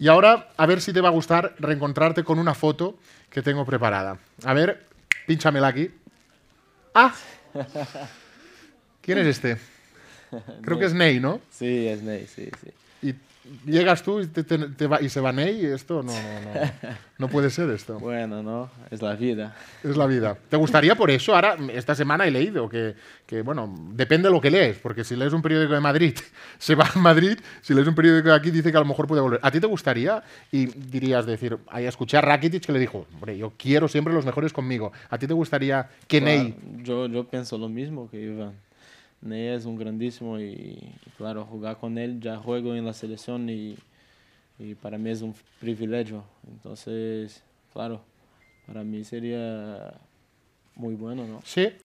Y ahora a ver si te va a gustar reencontrarte con una foto que tengo preparada. A ver, pínchamela aquí. ¡Ah! ¿Quién es este? Creo que es Ney, ¿no? Sí, es Ney, sí, sí. Y llegas tú y, te, y se va Ney y esto no, no, puede ser esto. Bueno, no, es la vida. Es la vida. ¿Te gustaría por eso? Ahora, esta semana he leído que, bueno, depende de lo que lees, porque si lees un periódico de Madrid, se va a Madrid, si lees un periódico de aquí, dice que a lo mejor puede volver. ¿A ti te gustaría? Y dirías, decir, ahí escuché a Rakitic que le dijo, hombre, yo quiero siempre los mejores conmigo. ¿A ti te gustaría que Ney...? Yo, yo pienso lo mismo que Iván né, es un grandísimo y, claro, jugar con él, ya juego en la selección y, y para mí es un privilegio. Entonces, claro, para mí sería muy bueno, ¿no? Sí,